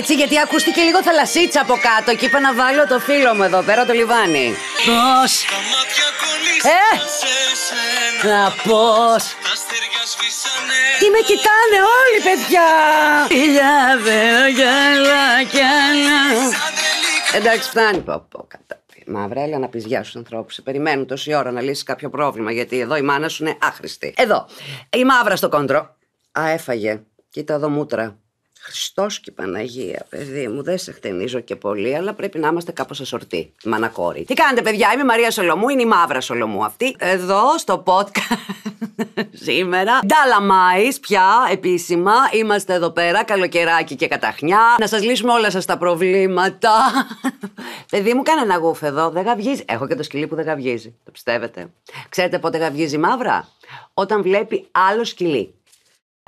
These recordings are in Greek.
Έτσι, γιατί ακούστηκε λίγο θαλασσίτσα από κάτω και είπα να βάλω το φίλο μου εδώ πέρα, το λιβάνι. Πώς. Ε! Να πώς. Τι με κοιτάνε όλοι, παιδιά! Εντάξει, φτάνει. Πω, πω, κατά. Μαύρα, έλα να πεις γεια στους ανθρώπους. Σε περιμένουν τόση ώρα να λύσεις κάποιο πρόβλημα, γιατί εδώ η μάνα σου είναι άχρηστη. Εδώ. Η μαύρα στο κόντρο. Α, έφαγε. Κοίτα εδώ μούτρα. Χριστός και Παναγία, παιδί μου, δεν σε χτενίζω και πολύ, αλλά πρέπει να είμαστε κάπως ασορτοί, μανακόρη. Τι κάνετε παιδιά, είμαι η Μαρία Σολομού, είναι η μαύρα Σολομού αυτή, εδώ στο podcast σήμερα. Νταλαμάης πια, επίσημα, είμαστε εδώ πέρα, καλοκαιράκι και καταχνιά, να σας λύσουμε όλα σας τα προβλήματα. παιδί μου, κάνε ένα γούφ εδώ, δεν γαβγίζει. Έχω και το σκυλί που δεν γαβγίζει, το πιστεύετε. Ξέρετε πότε η μαύρα, όταν βλέπει άλλο σκυλί.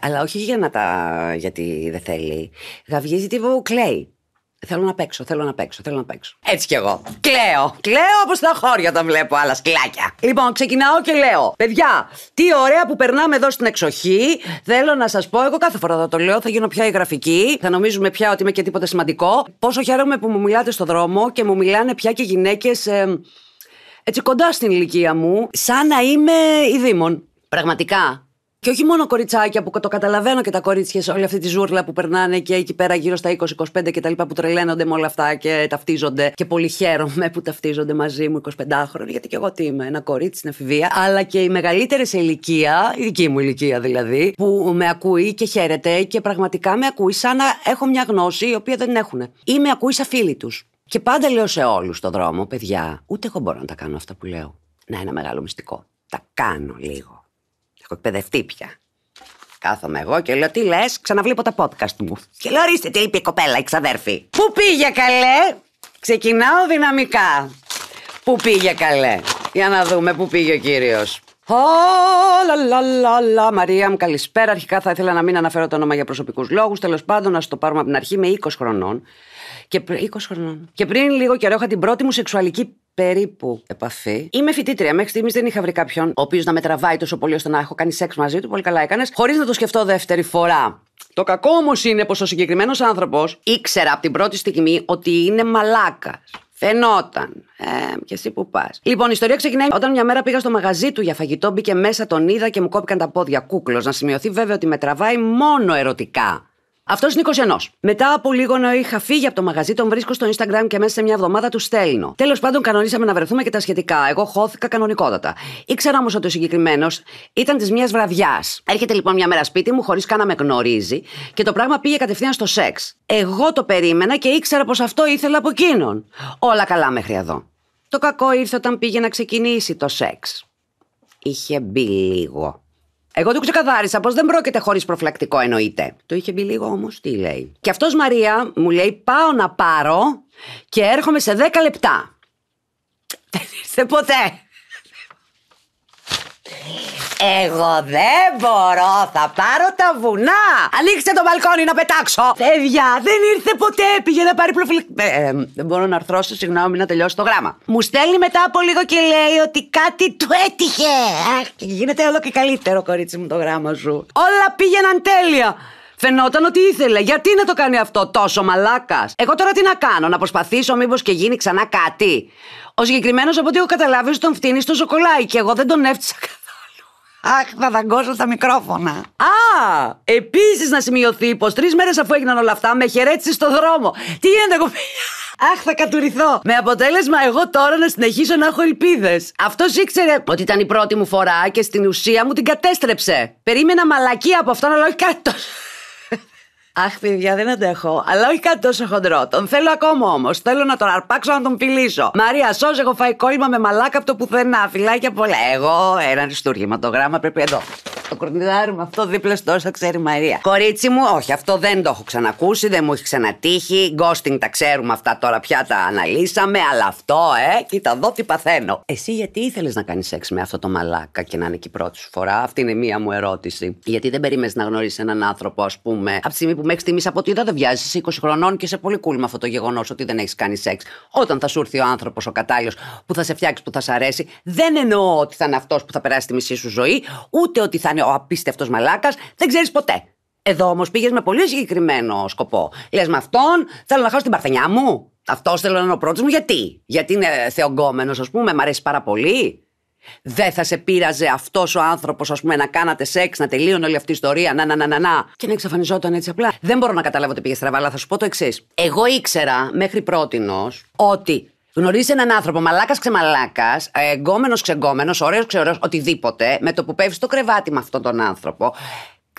Αλλά όχι για να τα. γιατί δεν θέλει. Γαυγίζει τύπου κλαίει. Θέλω να παίξω, θέλω να παίξω, θέλω να παίξω. Έτσι κι εγώ. Κλαίω. Κλαίω όπως τα χώρια όταν βλέπω άλλα σκυλάκια. Λοιπόν, ξεκινάω και λέω: Παιδιά, τι ωραία που περνάμε εδώ στην εξοχή. Θέλω να σας πω, εγώ κάθε φορά θα το λέω, θα γίνω πια η γραφική. Θα νομίζουμε πια ότι είμαι και τίποτα σημαντικό. Πόσο χαίρομαι που μου μιλάτε στο δρόμο και μου μιλάνε πια και γυναίκες. Ε, έτσι κοντά στην ηλικία μου, σαν να είμαι η Δήμων. Πραγματικά, και όχι μόνο κοριτσάκια που το καταλαβαίνω και τα κορίτσια σε όλη αυτή τη ζούρλα που περνάνε και εκεί πέρα γύρω στα 20-25 και τα λοιπά που τρελαίνονται με όλα αυτά και ταυτίζονται. Και πολύ χαίρομαι που ταυτίζονται μαζί μου 25 χρόνια γιατί και εγώ τι είμαι, ένα κορίτσι στην εφηβεία. Αλλά και οι μεγαλύτερες σε ηλικία, η δική μου ηλικία δηλαδή, που με ακούει και χαίρεται και πραγματικά με ακούει σαν να έχω μια γνώση η οποία δεν έχουν. Ή με ακούει σαν φίλοι τους. Και πάντα λέω σε όλους στον δρόμο, παιδιά, ούτε εγώ μπορώ να τα κάνω αυτά που λέω. Να, ένα μεγάλο μυστικό. Τα κάνω λίγο. Έχω εκπαιδευτεί πια. Κάθομαι εγώ και λέω: Τι λες, ξαναβλέπω τα podcast μου. Και λέω: Ορίστε, τι είπε η κοπέλα, η ξαδέρφη. Πού πήγε καλέ, ξεκινάω δυναμικά. Πού πήγε καλέ, για να δούμε πού πήγε ο κύριος. Λα, Μαρία μου, καλησπέρα. Αρχικά θα ήθελα να μην αναφέρω το όνομα για προσωπικούς λόγους. Τέλος πάντων, να το πάρουμε από την αρχή. Είμαι 20 χρονών. Και, 20 χρονών. και πριν λίγο καιρό είχα την πρώτη μου σεξουαλική περίπου επαφή. Είμαι φοιτήτρια. Μέχρι στιγμής δεν είχα βρει κάποιον ο οποίος να με τραβάει τόσο πολύ ώστε να έχω κάνει σεξ μαζί του. Πολύ καλά έκανες. Χωρίς να το σκεφτώ δεύτερη φορά. Το κακό όμως είναι πως ο συγκεκριμένος άνθρωπος ήξερα από την πρώτη στιγμή ότι είναι μαλάκας. Φαινόταν. Ε, και εσύ που πας. Λοιπόν, η ιστορία ξεκινάει όταν μια μέρα πήγα στο μαγαζί του για φαγητό, μπήκε μέσα, τον είδα και μου κόπηκαν τα πόδια. Κούκλος. Να σημειωθεί βέβαια ότι με τραβάει μόνο ερωτικά. Αυτός είναι 21. Μετά από λίγο να είχα φύγει από το μαγαζί, τον βρίσκω στο Instagram και μέσα σε μια εβδομάδα του στέλνω. Τέλος πάντων, κανονίσαμε να βρεθούμε και τα σχετικά. Εγώ χώθηκα κανονικότατα. Ήξερα όμως ότι ο συγκεκριμένος ήταν της μιας βραδιάς. Έρχεται λοιπόν μια μέρα σπίτι μου, χωρίς καν να με γνωρίζει, και το πράγμα πήγε κατευθείαν στο σεξ. Εγώ το περίμενα και ήξερα πως αυτό ήθελα από εκείνον. Όλα καλά μέχρι εδώ. Το κακό ήρθε όταν πήγε να ξεκινήσει το σεξ. Είχε μπει λίγο. Εγώ του ξεκαθάρισα πως δεν πρόκειται χωρίς προφυλακτικό εννοείται. Το είχε μπει λίγο όμως, τι λέει. Και αυτός Μαρία μου λέει: Πάω να πάρω και έρχομαι σε 10 λεπτά. Δεν ήρθε ποτέ. Εγώ δεν μπορώ, θα πάρω τα βουνά. Ανοίξτε το μπαλκόνι να πετάξω. Παιδιά, δεν ήρθε ποτέ, πήγε να πάρει προφυλ... Ε, ε, δεν μπορώ να αρθρώσω, συγγνώμη, να τελειώσω το γράμμα. Μου στέλνει μετά από λίγο και λέει ότι κάτι του έτυχε. Αχ, γίνεται όλο και καλύτερο, κορίτσι μου, το γράμμα σου. Όλα πήγαιναν τέλεια. Φαινόταν ότι ήθελε. Γιατί να το κάνει αυτό τόσο μαλάκας. Εγώ τώρα τι να κάνω, να προσπαθήσω μήπως και γίνει ξανά κάτι. Ο συγκεκριμένος από ό,τι έχω καταλάβει τον φτύνει στο σοκολάι και εγώ δεν τον έφτιασα Αχ, θα δαγκώσω τα μικρόφωνα. Α! Επίσης να σημειωθεί πως τρεις μέρες αφού έγιναν όλα αυτά, με χαιρέτησε στο δρόμο. Τι γίνεται, εγώ Αχ, θα κατουριθώ. Με αποτέλεσμα, εγώ τώρα να συνεχίσω να έχω ελπίδες. Αυτό ήξερε ότι ήταν η πρώτη μου φορά και στην ουσία μου την κατέστρεψε. Περίμενα μαλακία από αυτόν, αλλά όχι κάτι Αχ, παιδιά, δεν αντέχω. Αλλά όχι κάτι τόσο χοντρό. Τον θέλω ακόμα όμως. Θέλω να τον αρπάξω να τον φιλήσω. Μαρία, σώζε, έχω φάει κόλλημα με μαλάκα από το πουθενά. Φυλάκια πολλά. Εγώ έναν στούργημα το γράμμα πρέπει εδώ το κορνιδάρι μου αυτό δίπλα στο όσα ξέρει Μαρία. Κορίτσι μου, όχι, αυτό δεν το έχω ξανακούσει, δεν μου έχει ξανατύχει. γκόστινγκ τα ξέρουμε αυτά τώρα πια τα αναλύσαμε, αλλά αυτό, ε, κοίτα δω τι παθαίνω. Εσύ γιατί ήθελες να κάνεις σεξ με αυτό το μαλάκα και να είναι και η πρώτη σου φορά, αυτή είναι μία μου ερώτηση. Γιατί δεν περίμενες να γνωρίσεις έναν άνθρωπο, ας πούμε, από τη στιγμή που μέχρι στιγμής από ότι δεν βιάζεις 20 χρονών και σε πολύ κούλμα cool αυτό το γεγονός ότι δεν έχεις κάνει σεξ. Όταν θα σου έρθει ο άνθρωπος ο κατάλληλος που θα σε φτιάξει, που θα σε αρέσει, δεν εννοώ ότι θα είναι αυτός που θα περάσει τη μισή σου ζωή, ούτε ότι θα είναι ο απίστευτος μαλάκας, δεν ξέρεις ποτέ. Εδώ όμως πήγες με πολύ συγκεκριμένο σκοπό. Λες με αυτόν θέλω να χάσω την παρθενιά μου. Αυτός θέλω να είναι ο πρώτος μου. Γιατί, Γιατί είναι θεογκόμενος, ας πούμε, μ' αρέσει πάρα πολύ. Δεν θα σε πείραζε αυτός ο άνθρωπος, ας πούμε, να κάνατε σεξ, να τελείωνε όλη αυτή η ιστορία, να, να, να, να, να, και να εξαφανιζόταν έτσι απλά. Δεν μπορώ να καταλάβω ότι πήγε στραβά, αλλά θα σου πω το εξής. Εγώ ήξερα μέχρι πρώτη ότι Γνωρίζεις έναν άνθρωπο, μαλάκας ξεμαλάκας, ε, εγκόμενος ξεγκόμενος, ωραίος ξεωραίος, οτιδήποτε, με το που πέφτεις το κρεβάτι με αυτόν τον άνθρωπο,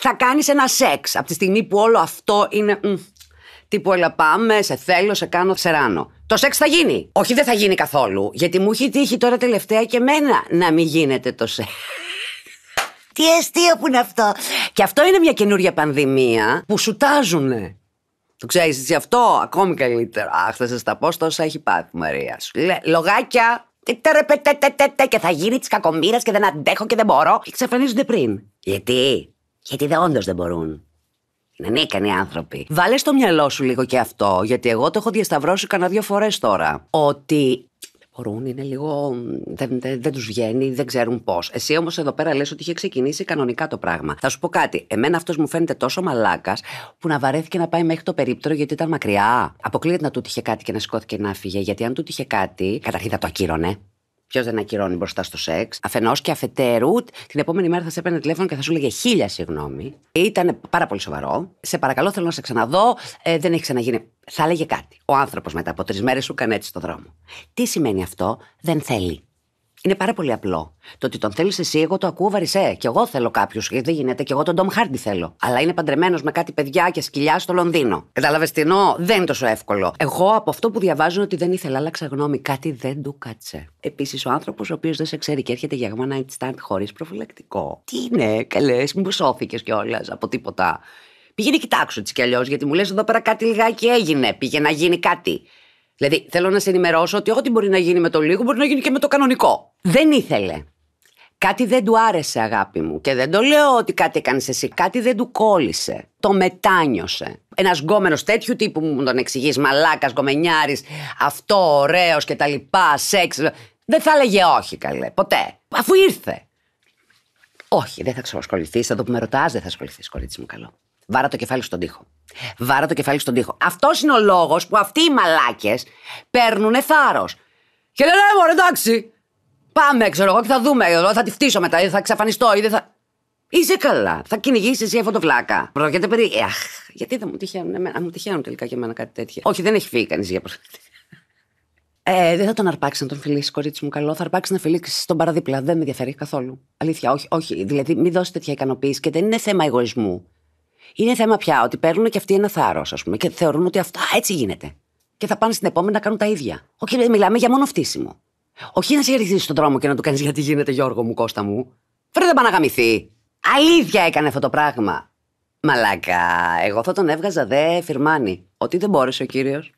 θα κάνεις ένα σεξ. Από τη στιγμή που όλο αυτό είναι. Μ, τύπου, έλα πάμε, σε θέλω, σε κάνω, σε ράνω. Το σεξ θα γίνει. Όχι, δεν θα γίνει καθόλου. Γιατί μου έχει τύχει τώρα τελευταία και εμένα να μην γίνεται το σεξ. Τι αστείο που είναι αυτό. Και αυτό είναι μια καινούρια πανδημία που σουτάζουνε. Το ξέρεις εσύ αυτό, ακόμη καλύτερα. Αχ, θα σας τα πω, τόσα έχει πάθει η Μαρία σου. Λογάκια. Ε, και θα γίνει τη κακομοίρα και δεν αντέχω και δεν μπορώ. Και εξαφανίζονται πριν. Γιατί, γιατί δεν όντως δεν μπορούν. Δεν έκανε οι άνθρωποι. Βάλε στο μυαλό σου λίγο και αυτό, γιατί εγώ το έχω διασταυρώσει κανένα δύο φορές τώρα. Ότι μπορούν, είναι λίγο. δεν, δεν, τους βγαίνει, δεν ξέρουν πώς. Εσύ όμως εδώ πέρα λες ότι είχε ξεκινήσει κανονικά το πράγμα. Θα σου πω κάτι. Εμένα αυτός μου φαίνεται τόσο μαλάκας που να βαρέθηκε να πάει μέχρι το περίπτερο γιατί ήταν μακριά. Αποκλείεται να του είχε κάτι και να σηκώθηκε να φύγε, γιατί αν του είχε κάτι, καταρχήν θα το ακύρωνε. Ποιος δεν ακυρώνει μπροστά στο σεξ. Αφενός και αφετέρου, την επόμενη μέρα θα σε έπαιρνε τηλέφωνο και θα σου λέγε χίλια συγγνώμη. Ήταν πάρα πολύ σοβαρό. Σε παρακαλώ, θέλω να σε ξαναδώ. Ε, δεν έχει ξαναγίνει. Θα έλεγε κάτι. Ο άνθρωπος μετά από τρεις μέρες σου έκανε έτσι στο δρόμο. Τι σημαίνει αυτό, δεν θέλει. Είναι πάρα πολύ απλό. Το ότι τον θέλεις εσύ, εγώ το ακούω βαρισέ. Και εγώ θέλω κάποιου. Γιατί δεν γίνεται. Και εγώ τον Ντόμ Χάρντι θέλω. Αλλά είναι παντρεμένος με κάτι παιδιά και σκυλιά στο Λονδίνο. Κατάλαβες τι εννοώ. Δεν είναι τόσο εύκολο. Εγώ από αυτό που διαβάζω ότι δεν ήθελα, άλλαξα γνώμη. Κάτι δεν του κάτσε. Επίσης, ο άνθρωπος ο οποίος δεν σε ξέρει και έρχεται για να night stand χωρίς προφυλακτικό. Τι είναι, καλέ, μου σώθηκες κιόλας από τίποτα. Πήγαινε κοιτάξω έτσι κι αλλιώς, γιατί μου λες εδώ πέρα κάτι λιγάκι έγινε. Πήγε να γίνει κάτι. Δηλαδή, θέλω να σε ενημερώσω ότι ό,τι μπορεί να γίνει με το λίγο μπορεί να γίνει και με το κανονικό. Δεν ήθελε. Κάτι δεν του άρεσε, αγάπη μου. Και δεν το λέω ότι κάτι έκανες εσύ. Κάτι δεν του κόλλησε. Το μετάνιωσε. Ένας γκόμενος τέτοιου τύπου μου τον εξηγείς, μαλάκας, γκομενιάρης, αυτό ωραίος και τα λοιπά, σεξ. Δεν θα έλεγε όχι, καλέ. Ποτέ. Αφού ήρθε. Όχι, δεν θα ξανασχοληθεί. εδώ που με ρωτάς, δεν θα ασχοληθείς, κορίτσι μου, καλό. Βάρα το κεφάλι στον τοίχο. Βάρα το κεφάλι στον τοίχο. Αυτός είναι ο λόγος που αυτοί οι μαλάκες παίρνουν θάρρος. Και λένε, ναι, μωρέ, εντάξει. Πάμε, ξέρω εγώ, και θα δούμε. Θα τη φτύσω μετά, ή θα ξαφανιστώ, ή δεν θα. Είσαι καλά. Θα κυνηγήσεις εσύ αυτό το βλάκα. Πρόκειται περί. Ε, αχ, γιατί δεν μου τυχαίνουν, εμένα, μου τυχαίνουν τελικά για μένα κάτι τέτοιο. Όχι, δεν έχει φύγει κανείς για προσοχή. Ε, δεν θα τον αρπάξεις να τον φιλήσεις, κορίτσι μου, καλό. Θα αρπάξεις να φιλήσεις τον παραδίπλα. Δεν με ενδιαφέρει καθόλου. Αλήθεια, όχι, όχι. Δηλαδή, μην δώσεις τέτοια ικανοποίηση και δεν είναι θέμα εγωισμού. Είναι θέμα πια ότι παίρνουν και αυτοί ένα θάρρος, ας πούμε, και θεωρούν ότι αυτά έτσι γίνεται. Και θα πάνε στην επόμενη να κάνουν τα ίδια. Όχι, μιλάμε για μόνο φτύσιμο. Όχι να σε στον δρόμο και να του κάνεις γιατί γίνεται Γιώργο μου, Κώστα μου. Φρέτε να γαμηθεί. Αλήθεια έκανε αυτό το πράγμα. Μαλάκα, εγώ θα τον έβγαζα δε φυρμάνι. Ότι δεν μπόρεσε ο κύριος.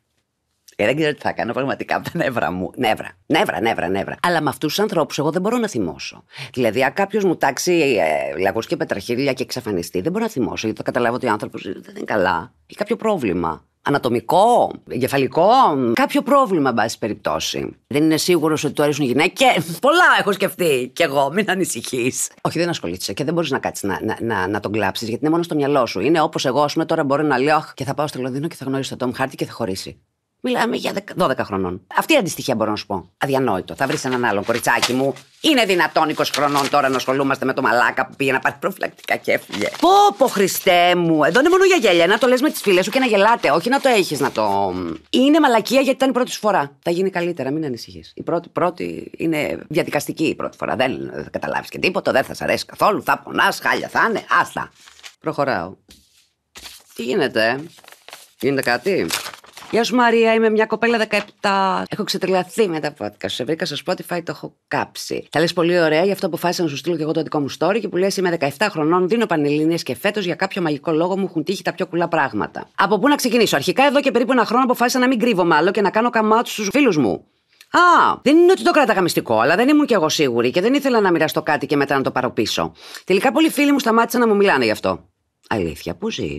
Και ε, δεν ξέρω τι θα κάνω πραγματικά από τα νεύρα μου. Νεύρα, νεύρα, νεύρα, νεύρα. Αλλά με αυτούς τους ανθρώπους εγώ δεν μπορώ να θυμώσω. Δηλαδή, αν κάποιος μου τάξει ε, λαγού και πετραχίλια και εξαφανιστεί, δεν μπορώ να θυμώσω. Γιατί το καταλάβω ότι ο άνθρωπος δεν είναι καλά. Έχει κάποιο πρόβλημα. Ανατομικό, εγκεφαλικό, κάποιο πρόβλημα, εν πάση περιπτώσει. Δεν είναι σίγουρος ότι του αρέσουν γυναίκε. Πολλά έχω σκεφτεί κι εγώ, μην ανησυχείς. Όχι, δεν ασχολείσαι και δεν μπορείς να κάτσεις να, να, να, να τον κλάψεις, γιατί είναι μόνο στο μυαλό σου. Είναι όπως εγώ, ας πούμε, τώρα μπορώ να λέω και θα πάω στο Λονδίνο και θα γνωρίσω τον Τόμ Χάρτη και θα χωρίσει. Μιλάμε για 12 χρονών. Αυτή η αντιστοιχεία μπορώ να σου πω. Αδιανόητο. Θα βρεις έναν άλλον κοριτσάκι μου. Είναι δυνατόν 20 χρονών τώρα να ασχολούμαστε με το μαλάκα που πήγε να πάρει προφυλακτικά και έφυγε. Πω, πω, Χριστέ μου. Εδώ είναι μόνο για γέλια. Να το λες με τις φίλες σου και να γελάτε. Όχι να το έχεις να το. Είναι μαλακία γιατί ήταν η πρώτη σου φορά. Θα γίνει καλύτερα, μην ανησυχείς. Η πρώτη, πρώτη είναι διαδικαστική η πρώτη φορά. Δεν θα καταλάβεις και τίποτα. Δεν θα σ' αρέσει καθόλου. Θα πονάς, χάλια θα είναι. Άστα. Προχωράω. Τι γίνεται, ε? Γίνεται κάτι. Γεια σου Μαρία, είμαι μια κοπέλα 17. Έχω ξετρελαθεί με τα podcast. Σε βρήκα στο Spotify, το έχω κάψει. Θα λες πολύ ωραία, γι' αυτό αποφάσισα να σου στείλω και εγώ το δικό μου story και που λες Είμαι 17 χρονών, δίνω πανελληνίες και φέτος για κάποιο μαγικό λόγο μου έχουν τύχει τα πιο κουλά πράγματα. Από πού να ξεκινήσω. Αρχικά εδώ και περίπου ένα χρόνο αποφάσισα να μην κρύβω μάλλον και να κάνω καμάτου στους στου φίλους μου. Α, δεν είναι ότι το κράταγα μυστικό, αλλά δεν ήμουν κι εγώ σίγουρη και δεν ήθελα να μοιραστώ κάτι και μετά να το πάρω πίσω. Τελικά πολλοί φίλοι μου σταμάτησαν να μου μιλάνε γι' αυτό. Αλήθεια, πού ζεις.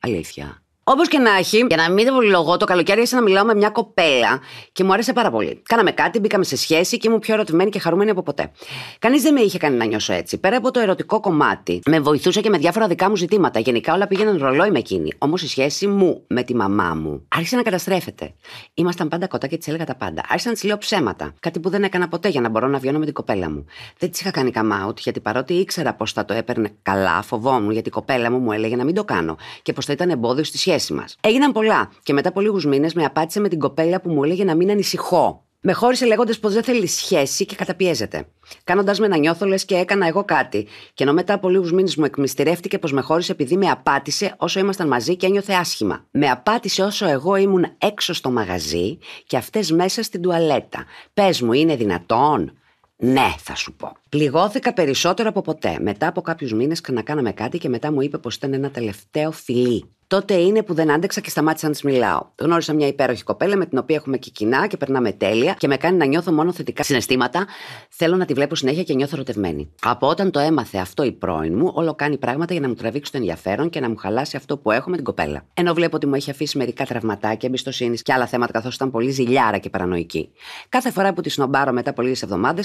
Αλήθεια. Όπως και να έχει, για να μην λογό, το καλοκαίρι άρχισα να μιλάω με μια κοπέλα και μου άρεσε πάρα πολύ. Κάναμε κάτι, μπήκαμε σε σχέση και ήμουν πιο ερωτημένη και χαρούμενη από ποτέ. Κανείς δεν με είχε κάνει να νιώσω έτσι. Πέρα από το ερωτικό κομμάτι, με βοηθούσε και με διάφορα δικά μου ζητήματα. Γενικά όλα πήγαιναν ρολόι με εκείνη. Όμως η σχέση μου με τη μαμά μου άρχισε να καταστρέφεται. Ήμασταν πάντα κοντά και της έλεγα τα πάντα. Άρχισαν να της λέω ψέματα. Κάτι που δεν έκανα ποτέ για να μπορώ να βιώνω με την κοπέλα μου. Δεν της είχα κάνει καμά γιατί παρότι ήξερα πώ θα το έπαιρνε καλά, φοβόμουν γιατί η κοπέλα μου μου έλεγε να μην το κάνω και πως θα ήταν εμπόδιο στη σχέση σχέση μας. Έγιναν πολλά και μετά από λίγους μήνες με απάτησε με την κοπέλα που μου έλεγε να μην ανησυχώ. Με χώρισε λέγοντας πως δεν θέλει σχέση και καταπιέζεται. Κάνοντα με να νιώθω λες και έκανα εγώ κάτι. Και ενώ μετά από λίγους μήνες μου εκμυστηρεύτηκε πως με χώρισε επειδή με απάτησε όσο ήμασταν μαζί και ένιωθε άσχημα. Με απάτησε όσο εγώ ήμουν έξω στο μαγαζί και αυτές μέσα στην τουαλέτα. Πες μου, είναι δυνατόν. Ναι, θα σου πω. Πληγώθηκα περισσότερο από ποτέ. Μετά από κάποιους μήνες ξανακάναμε κάτι και μετά μου είπε πως ήταν ένα τελευταίο φιλί. Τότε είναι που δεν άντεξα και σταμάτησα να της μιλάω. Γνώρισα μια υπέροχη κοπέλα με την οποία έχουμε και κοινά και περνάμε τέλεια και με κάνει να νιώθω μόνο θετικά συναισθήματα. Θέλω να τη βλέπω συνέχεια και νιώθω ερωτευμένη. Από όταν το έμαθε αυτό η πρώην μου, όλο κάνει πράγματα για να μου τραβήξει το ενδιαφέρον και να μου χαλάσει αυτό που έχω με την κοπέλα. Ενώ βλέπω ότι μου έχει αφήσει μερικά τραυματάκια εμπιστοσύνης και άλλα θέματα καθώς ήταν πολύ ζηλιάρα και παρανοϊκή. Κάθε φορά που τη σνομπάρω μετά από λίγες εβδομάδες,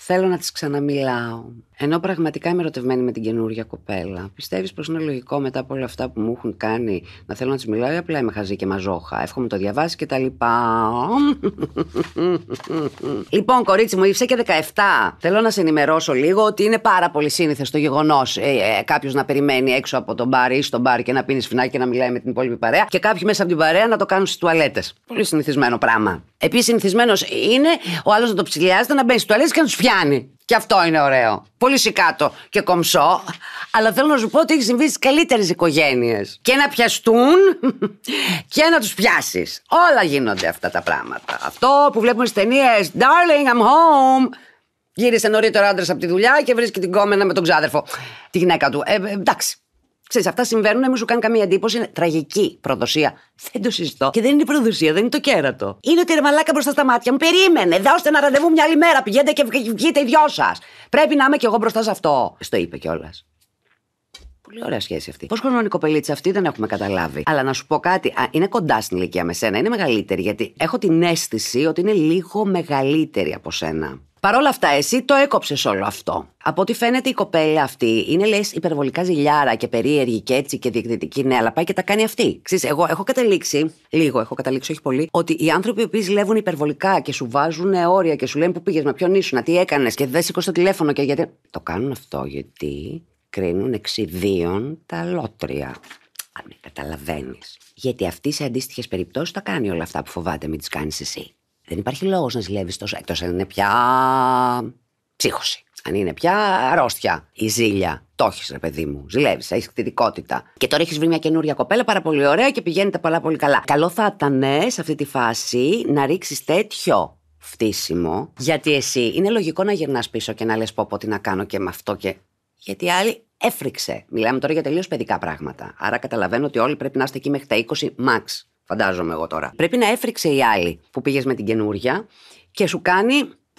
Θέλω να τη ξαναμιλάω. Ενώ πραγματικά είμαι ερωτευμένη με την καινούργια κοπέλα. Πιστεύεις πως είναι λογικό μετά από όλα αυτά που μου έχουν κάνει να θέλω να της μιλάω ή απλά είμαι χαζή και μαζόχα. Εύχομαι το διαβάσεις και τα λοιπά. λοιπόν, κορίτσι μου, είσαι και 17. Θέλω να σε ενημερώσω λίγο ότι είναι πάρα πολύ σύνηθες το γεγονός ε, ε, κάποιος να περιμένει έξω από τον μπαρ ή στον μπαρ και να πίνει φινάκι και να μιλάει με την υπόλοιπη παρέα και κάποιοι μέσα από την παρέα να το κάνουν στις τουαλέτες. Πολύ συνηθισμένο πράγμα. Επίσης, συνηθισμένος είναι ο άλλος να το ψηλιάζεται, να μπαίνει στις τουαλέτες και να τους και αυτό είναι ωραίο. Πολύ σικάτο και κομψό. Αλλά θέλω να σου πω ότι έχεις συμβεί στις καλύτερες οικογένειες. Και να πιαστούν και να τους πιάσεις. Όλα γίνονται αυτά τα πράγματα. Αυτό που βλέπουμε στις ταινίες. Darling, I'm home. Γύρισε νωρίτερα άντρας από τη δουλειά και βρίσκει την κόμενα με τον ξάδερφο. Τη γυναίκα του. Ε, ε εντάξει. Ξέρεις, αυτά συμβαίνουν, μην σου κάνει καμία εντύπωση. Είναι τραγική προδοσία. Δεν το συζητώ. Και δεν είναι η προδοσία, δεν είναι το κέρατο. Είναι ότι ρε μαλάκα μπροστά στα μάτια μου. Περίμενε, δώστε ένα ραντεβού μια άλλη μέρα. Πηγαίνετε και βγείτε οι δυο σας. Πρέπει να είμαι κι εγώ μπροστά σε αυτό. Στο είπε κιόλας. Πολύ ωραία σχέση αυτή. Πώς χρονών η κοπελίτσα αυτή, δεν έχουμε καταλάβει. Αλλά να σου πω κάτι, α, είναι κοντά στην ηλικία με σένα, είναι μεγαλύτερη. Γιατί έχω την αίσθηση ότι είναι λίγο μεγαλύτερη από σένα. Παρ' όλα αυτά, εσύ το έκοψες όλο αυτό. Από ό,τι φαίνεται, η κοπέλα αυτή είναι λες υπερβολικά ζηλιάρα και περίεργη και έτσι και διεκδικητική. Ναι, αλλά πάει και τα κάνει αυτή. Ξέρεις, εγώ έχω καταλήξει, λίγο έχω καταλήξει, όχι πολύ, ότι οι άνθρωποι οποίοι ζηλεύουν υπερβολικά και σου βάζουν όρια και σου λένε που πήγες, με ποιον ήσουν, τι έκανες και δεν σήκωσε το τηλέφωνο και γιατί. Το κάνουν αυτό γιατί κρίνουν εξιδίων τα λότρια. Αν με καταλαβαίνεις. Γιατί αυτή σε αντίστοιχες περιπτώσεις τα κάνει όλα αυτά που φοβάται, μην τις κάνεις εσύ. Δεν υπάρχει λόγος να ζηλεύεις τόσο. Εκτός αν είναι πια ψύχωση. Αν είναι πια αρρώστια η ζήλια. Το έχεις, ρε παιδί μου. Ζηλεύεις, έχεις κτητικότητα. Και τώρα έχεις βρει μια καινούρια κοπέλα πάρα πολύ ωραία και πηγαίνει τα πολλά πολύ καλά. Καλό θα ήταν ναι, σε αυτή τη φάση να ρίξεις τέτοιο φτύσιμο. Γιατί εσύ είναι λογικό να γυρνάς πίσω και να λες πω, πω τι να κάνω και με αυτό και. Γιατί άλλοι έφρυξε. Μιλάμε τώρα για τελείως παιδικά πράγματα. Άρα καταλαβαίνω ότι όλοι πρέπει να είστε εκεί μέχρι τα 20 max. Φαντάζομαι εγώ τώρα. Πρέπει να έφρυξε η άλλη που πήγες με την καινούρια και σου κάνει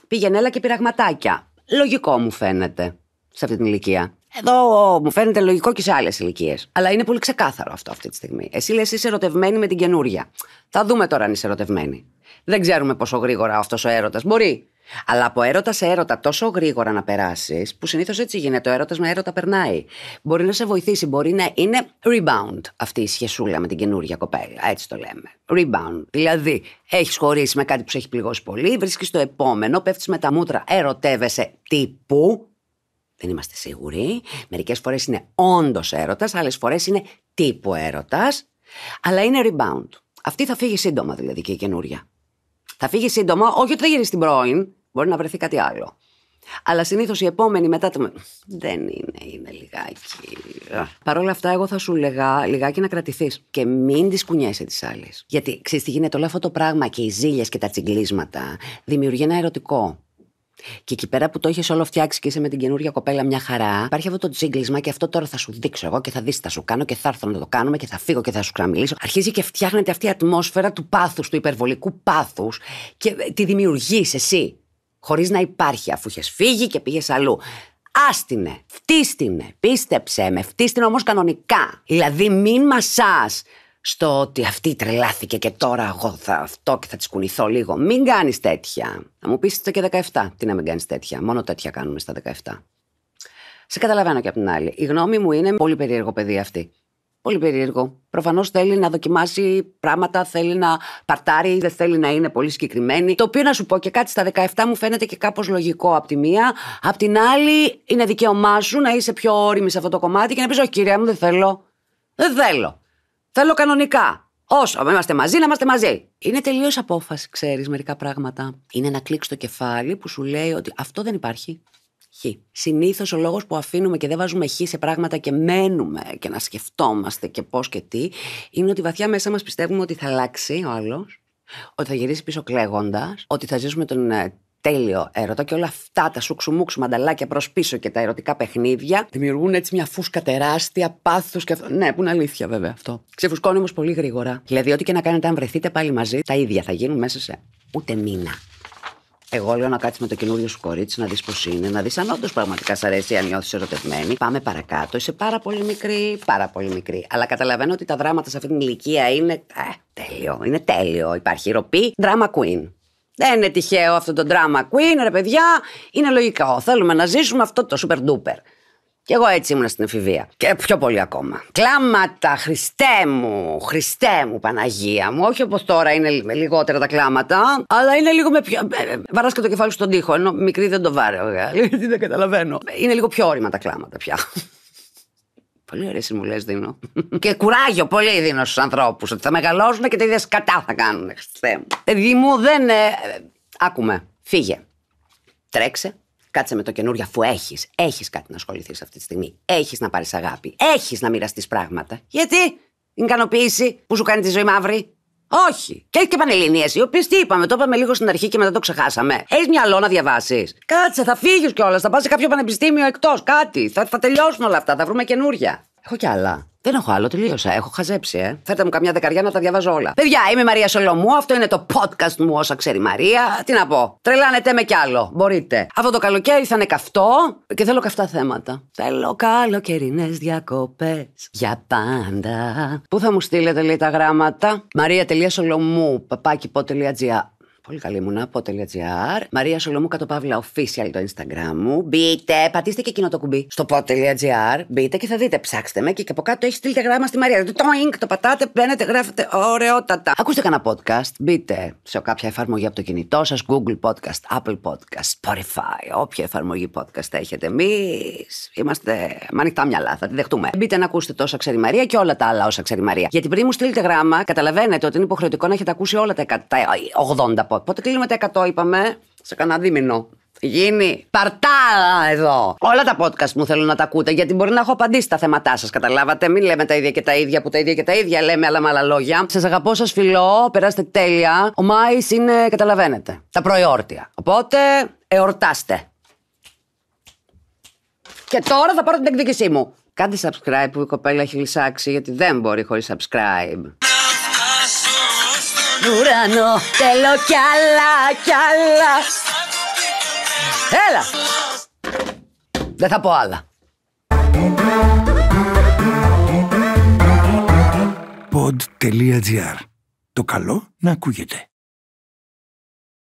πήγαινε και πειραγματάκια. Λογικό μου φαίνεται σε αυτή την ηλικία. Εδώ μου φαίνεται λογικό και σε άλλες ηλικίες. Αλλά είναι πολύ ξεκάθαρο αυτό αυτή τη στιγμή. Εσύ λες, είσαι ερωτευμένη με την καινούρια. Θα δούμε τώρα αν είσαι ερωτευμένη. Δεν ξέρουμε πόσο γρήγορα αυτός ο έρωτας μπορεί αλλά από έρωτα σε έρωτα τόσο γρήγορα να περάσεις, που συνήθως έτσι γίνεται. Ο έρωτας με έρωτα περνάει. Μπορεί να σε βοηθήσει, μπορεί να είναι rebound αυτή η σχεσούλα με την καινούργια κοπέλα. Έτσι το λέμε. Rebound. Δηλαδή, έχεις χωρίσει με κάτι που σε έχει πληγώσει πολύ, βρίσκεις το επόμενο, πέφτεις με τα μούτρα, ερωτεύεσαι τύπου. Δεν είμαστε σίγουροι. Μερικές φορές είναι όντως έρωτας, άλλες φορές είναι τύπου έρωτας. Αλλά είναι rebound. Αυτή θα φύγει σύντομα δηλαδή και η καινούρια. Θα φύγει σύντομα, όχι ότι θα γυρίσει την πρώην, Μπορεί να βρεθεί κάτι άλλο. Αλλά συνήθως η επόμενη μετά το. Δεν είναι, είναι λιγάκι. Παρ' όλα αυτά, εγώ θα σου λέγα λιγάκι να κρατηθείς και μην τις κουνιέσαι τις άλλες. Γιατί ξέρεις τι γίνεται, όλο αυτό το πράγμα και οι ζήλια και τα τσιγκλίσματα δημιουργεί ένα ερωτικό. Και εκεί πέρα που το έχεις όλο φτιάξει και είσαι με την καινούργια κοπέλα μια χαρά, υπάρχει αυτό το τσίγκλισμα και αυτό τώρα θα σου δείξω εγώ και θα δεις τι θα σου κάνω και θα έρθω να το κάνουμε και θα φύγω και θα σου ξαναμιλήσω. Αρχίζει και φτιάχνεται αυτή η ατμόσφαιρα του πάθους, του υπερβολικού πάθους και ε, τη δημιουργείς εσύ χωρίς να υπάρχει, αφού είχες φύγει και πήγες αλλού. Άστινε, φτύστηνε, πίστεψε με, φτύστηνε όμως κανονικά. Δηλαδή, μην μασάς στο ότι αυτή τρελάθηκε και τώρα εγώ θα αυτό και θα της κουνηθώ λίγο. Μην κάνεις τέτοια. Να μου πεις και 17. Τι να μην κάνεις τέτοια. Μόνο τέτοια κάνουμε στα 17. Σε καταλαβαίνω και απ' την άλλη. Η γνώμη μου είναι πολύ περίεργο παιδί αυτή. Πολύ περίεργο. Προφανώς θέλει να δοκιμάσει πράγματα, θέλει να παρτάρει, δεν θέλει να είναι πολύ συγκεκριμένη. Το οποίο να σου πω και κάτι στα 17 μου φαίνεται και κάπως λογικό από τη μία. Απ' την άλλη, είναι δικαίωμά σου να είσαι πιο όρημη σε αυτό το κομμάτι και να πεις: Όχι, κυρία μου, δεν θέλω. Δεν θέλω. Θέλω κανονικά. Όσο είμαστε μαζί, να είμαστε μαζί. Είναι τελείως απόφαση, ξέρεις μερικά πράγματα. Είναι ένα κλικ στο κεφάλι που σου λέει ότι αυτό δεν υπάρχει χ. Συνήθως ο λόγος που αφήνουμε και δεν βάζουμε χ σε πράγματα και μένουμε και να σκεφτόμαστε και πώς και τι, είναι ότι βαθιά μέσα μας πιστεύουμε ότι θα αλλάξει ο άλλος, ότι θα γυρίσει πίσω κλαίγοντας, ότι θα ζήσουμε τον ε, τέλειο έρωτα και όλα αυτά τα σουξουμούξου μανταλάκια προς πίσω και τα ερωτικά παιχνίδια δημιουργούν έτσι μια φούσκα τεράστια, πάθου και αυτό. Ναι, που είναι αλήθεια βέβαια αυτό. Ξεφουσκώνει όμως πολύ γρήγορα. Δηλαδή, ό,τι και να κάνετε, αν βρεθείτε πάλι μαζί, τα ίδια θα γίνουν μέσα σε ούτε μήνα. Εγώ λέω να κάτσεις με το καινούριο σου κορίτσι, να δεις πώς είναι, να δεις αν όντως πραγματικά σ' αρέσει, αν νιώθεις ερωτευμένη. Πάμε παρακάτω. Είσαι πάρα πολύ μικρή, πάρα πολύ μικρή. Αλλά καταλαβαίνω ότι τα δράματα σε αυτή την ηλικία είναι. Ε, τέλειο, είναι τέλειο. Υπάρχει ροπή, drama queen. Δεν είναι τυχαίο αυτό το drama queen, ρε παιδιά. Είναι λογικό. Θέλουμε να ζήσουμε αυτό το super duper. Και εγώ έτσι ήμουν στην εφηβεία. Και πιο πολύ ακόμα. Κλάματα, Χριστέ μου, Χριστέ μου, Παναγία μου. Όχι όπως τώρα είναι λιγότερα τα κλάματα, αλλά είναι λίγο με πιο. Ε, ε, Βαρά και το κεφάλι στον τοίχο, ενώ μικρή δεν το βέβαια. Γιατί δεν καταλαβαίνω. Είναι λίγο πιο όρημα τα κλάματα πια. Πολύ ωραίες συμβουλές δίνω. και κουράγιο πολύ δίνω στους ανθρώπους. Ότι θα μεγαλώσουν και ίδια σκατά θα κάνουν. Χριστέ μου. δεν. Ε, άκουμε. Φύγε. Τρέξε. Κάτσε με το καινούργιο αφού έχεις. Έχεις κάτι να ασχοληθείς αυτή τη στιγμή. Έχεις να πάρεις αγάπη. Έχεις να μοιραστείς πράγματα. Γιατί την ικανοποίηση που σου κάνει τη ζωή μαύρη. Όχι. Και έχεις και πανελληνίες, οι οποίες τι είπαμε, το είπαμε λίγο στην αρχή και μετά το ξεχάσαμε. Έχεις μυαλό να διαβάσεις. Κάτσε, θα φύγεις κιόλας, θα πας σε κάποιο πανεπιστήμιο εκτός, κάτι. Θα, θα τελειώσουν όλα αυτά, θα βρούμε καινούρια. Έχω κι άλλα. Δεν έχω άλλο, τελείωσα. Έχω χαζέψει, ε. Φέρτε μου καμιά δεκαριά να τα διαβάζω όλα. Παιδιά, είμαι Μαρία Σολομού. Αυτό είναι το podcast μου, όσα ξέρει Μαρία. Τι να πω. Τρελάνετε με κι άλλο. Μπορείτε. Αυτό το καλοκαίρι θα είναι καυτό και θέλω καυτά θέματα. Θέλω καλοκαιρινές διακοπές για πάντα. Πού θα μου στείλετε, λέει, τα γράμματα. Μαρία.σολομού, παπάκι.gr Πολύ καλή μου .gr. Μαρία το Παύλα official το Instagram μου. Μπείτε, πατήστε και εκείνο το κουμπί στο πω.gr. Μπείτε και θα δείτε, ψάξτε με και, από κάτω έχεις στείλτε γράμμα στη Μαρία. Το ink, το πατάτε, παίρνετε, γράφετε ωραιότατα. Ακούστε κανένα podcast, μπείτε σε κάποια εφαρμογή από το κινητό σας, Google Podcast, Apple Podcast, Spotify, όποια εφαρμογή podcast έχετε. Εμείς είμαστε με ανοιχτά μυαλά, θα τη δεχτούμε. Μπείτε να ακούσετε τόσα ξέρει Μαρία και όλα τα άλλα όσα ξέρει Μαρία. Γιατί πριν μου στείλετε γράμμα, καταλαβαίνετε ότι είναι υποχρεωτικό να έχετε ακούσει όλα τα 80 podcast Οπότε κλείνουμε τα 100, είπαμε, σε κανένα δίμηνο. Γίνει παρτάρα εδώ. Όλα τα podcast μου θέλω να τα ακούτε, γιατί μπορεί να έχω απαντήσει τα θέματά σας. Καταλάβατε. Μην λέμε τα ίδια και τα ίδια που τα ίδια και τα ίδια λέμε, αλλά με άλλα λόγια. Σας αγαπώ, σας φιλώ, περάστε τέλεια. Ο Μάης είναι, καταλαβαίνετε, τα προϊόρτια. Οπότε εορτάστε. Και τώρα θα πάρω την εκδίκησή μου. Κάντε subscribe που η κοπέλα έχει λυσάξει, γιατί δεν μπορεί χωρίς subscribe ουρανό Θέλω κι άλλα, κι άλλα Έλα! Δεν θα πω άλλα. Pod.gr. Το καλό να ακούγεται.